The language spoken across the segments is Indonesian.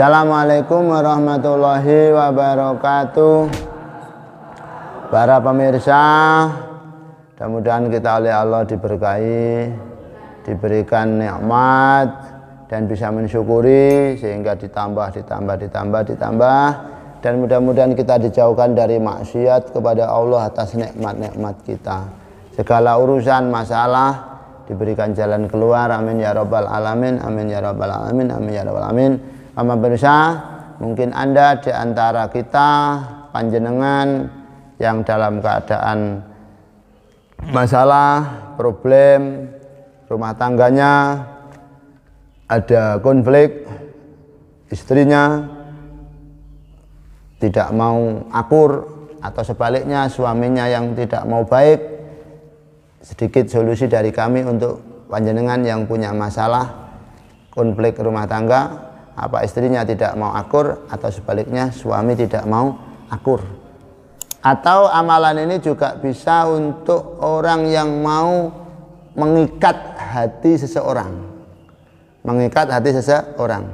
Assalamualaikum warahmatullahi wabarakatuh Para pemirsa Mudah-mudahan kita oleh Allah diberkahi Diberikan nikmat Dan bisa mensyukuri Sehingga ditambah, ditambah, ditambah, ditambah Dan mudah-mudahan kita dijauhkan dari maksiat Kepada Allah atas nikmat-nikmat kita Segala urusan, masalah Diberikan jalan keluar Amin ya robbal alamin Amin ya robbal alamin Amin ya robbal alamin Ama berusaha mungkin Anda di antara kita panjenengan yang dalam keadaan masalah, problem, rumah tangganya ada konflik, istrinya tidak mau akur atau sebaliknya suaminya yang tidak mau baik sedikit solusi dari kami untuk panjenengan yang punya masalah konflik rumah tangga apa istrinya tidak mau akur atau sebaliknya suami tidak mau akur atau amalan ini juga bisa untuk orang yang mau mengikat hati seseorang mengikat hati seseorang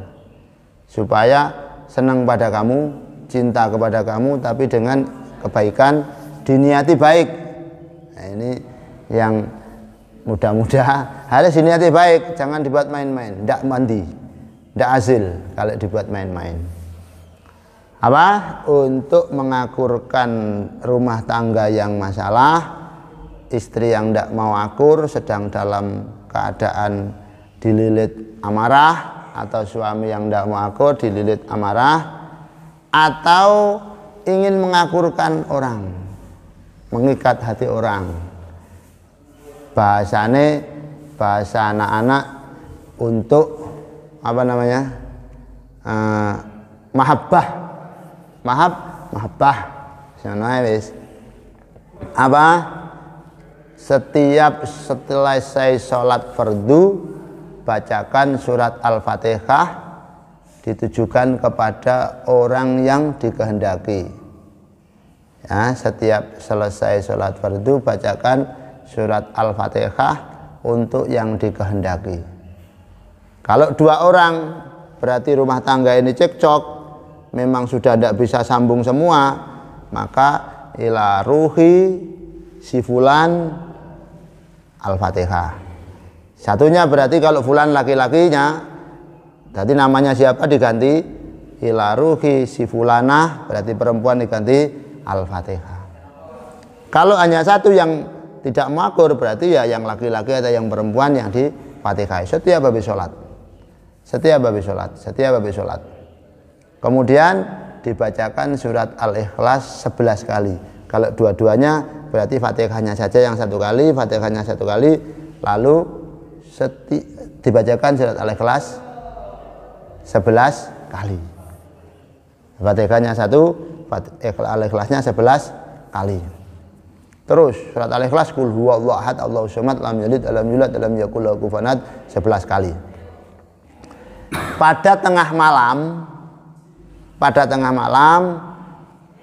supaya senang pada kamu cinta kepada kamu tapi dengan kebaikan diniati baik nah, ini yang mudah-mudah harus diniati baik jangan dibuat main-main tidak mandi tidak hasil kalau dibuat main-main. Apa? Untuk mengakurkan rumah tangga yang masalah, istri yang tidak mau akur sedang dalam keadaan dililit amarah atau suami yang tidak mau akur dililit amarah atau ingin mengakurkan orang mengikat hati orang bahasane bahasa anak-anak untuk apa namanya uh, mahabbah mahab mahabbah ya, apa setiap setelah saya sholat fardu bacakan surat al-fatihah ditujukan kepada orang yang dikehendaki ya, setiap selesai sholat fardu bacakan surat al-fatihah untuk yang dikehendaki kalau dua orang berarti rumah tangga ini cekcok, memang sudah tidak bisa sambung semua, maka ila ruhi si fulan al-fatihah. Satunya berarti kalau fulan laki-lakinya, berarti namanya siapa diganti ila ruhi si fulanah, berarti perempuan diganti al-fatihah. Kalau hanya satu yang tidak makur berarti ya yang laki-laki atau yang perempuan yang di fatihah. Setiap habis sholat setiap babi sholat, setiap habis sholat. Kemudian dibacakan surat Al-Ikhlas 11 kali. Kalau dua-duanya berarti Fatihahnya saja yang satu kali, Fatihahnya satu kali, lalu seti, dibacakan surat Al-Ikhlas 11 kali. Fatihahnya satu, Al-Ikhlasnya 11 kali. Terus surat Al-Ikhlas kul huwallahu ahad Allahu samad lam yalid alam yulad alam yakul lahu 11 kali pada tengah malam pada tengah malam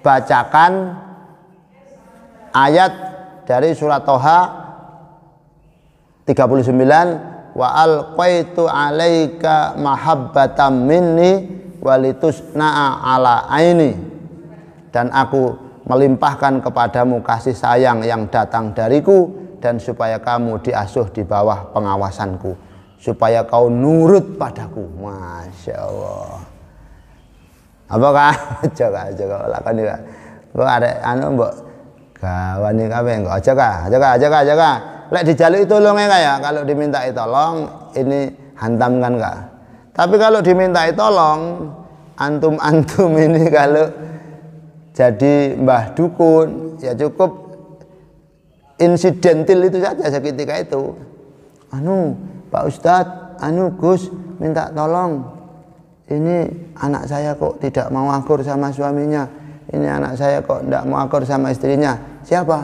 bacakan ayat dari surat Toha 39 wa alqaitu alaika mahabbatam minni walitusna'a ala aini dan aku melimpahkan kepadamu kasih sayang yang datang dariku dan supaya kamu diasuh di bawah pengawasanku supaya kau nurut padaku masya Allah apa kah Jaga, lakukan juga kau ada anu mbok kawan ini apa enggak aja kah aja kah aja kah aja kah lek dijaluk itu tolong ya, ya. kalau diminta tolong ini hantamkan kah tapi kalau diminta tolong antum antum ini kalau jadi mbah dukun ya cukup insidentil itu saja seketika itu anu Pak Ustadz anu Gus minta tolong ini anak saya kok tidak mau akur sama suaminya ini anak saya kok tidak mau akur sama istrinya siapa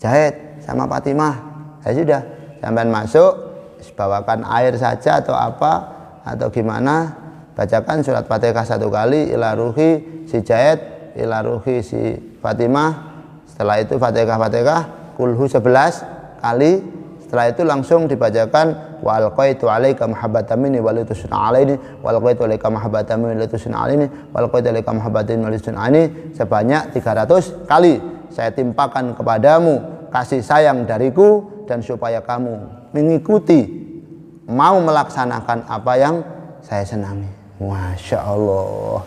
Jahit sama Fatimah ya sudah sampai masuk bawakan air saja atau apa atau gimana bacakan surat Fatihah satu kali ilaruhi si Jahit ilaruhi si Fatimah setelah itu Fatihah Fatihah kulhu sebelas kali setelah itu langsung dibacakan wa alqaitu alaika mahabbatan minni wa litusna alaini wa alqaitu alaika mahabbatan minni wa litusna alaini wa alqaitu alaika mahabbatan minni wa litusna alaini sebanyak 300 kali saya timpakan kepadamu kasih sayang dariku dan supaya kamu mengikuti mau melaksanakan apa yang saya senangi. Masya Allah.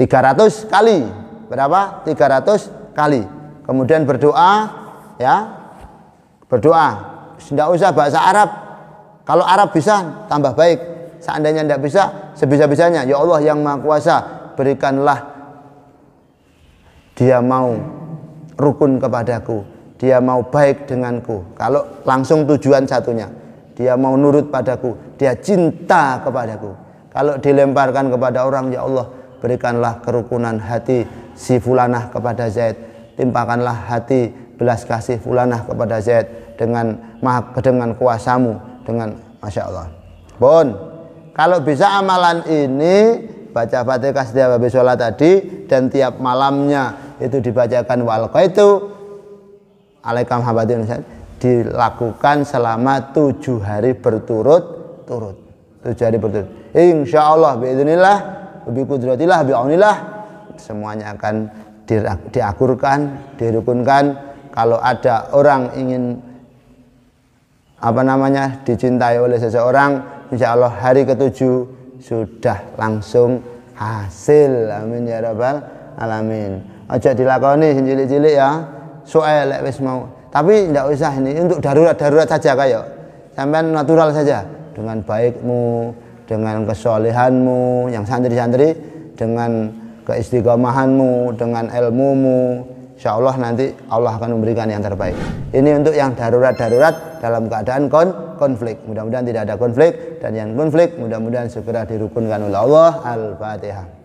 300 kali. Berapa? 300 kali. Kemudian berdoa ya. Berdoa tidak usah bahasa Arab. Kalau Arab bisa tambah baik. Seandainya tidak bisa, sebisa-bisanya. Ya Allah yang Maha Kuasa, berikanlah dia mau rukun kepadaku, dia mau baik denganku. Kalau langsung tujuan satunya, dia mau nurut padaku, dia cinta kepadaku. Kalau dilemparkan kepada orang, ya Allah, berikanlah kerukunan hati si fulanah kepada Zaid, timpakanlah hati belas kasih fulanah kepada Zaid, dengan maha dengan kuasamu dengan masya Allah. Bon, kalau bisa amalan ini baca fatihah setiap habis sholat tadi dan tiap malamnya itu dibacakan walau itu alaikum habatin dilakukan selama tujuh hari berturut-turut tujuh hari berturut insya Allah biidnillah bi kudratillah bi semuanya akan diakurkan dirukunkan kalau ada orang ingin apa namanya dicintai oleh seseorang insya Allah hari ketujuh sudah langsung hasil amin ya rabbal alamin aja dilakoni cilik-cilik ya soal lek wis mau tapi tidak usah ini untuk darurat-darurat saja kayak sampai natural saja dengan baikmu dengan kesolehanmu yang santri-santri dengan keistiqomahanmu dengan ilmumu Insya Allah nanti Allah akan memberikan yang terbaik. Ini untuk yang darurat-darurat dalam keadaan kon konflik. Mudah-mudahan tidak ada konflik dan yang konflik mudah-mudahan segera dirukunkan oleh Allah. Al-Fatihah.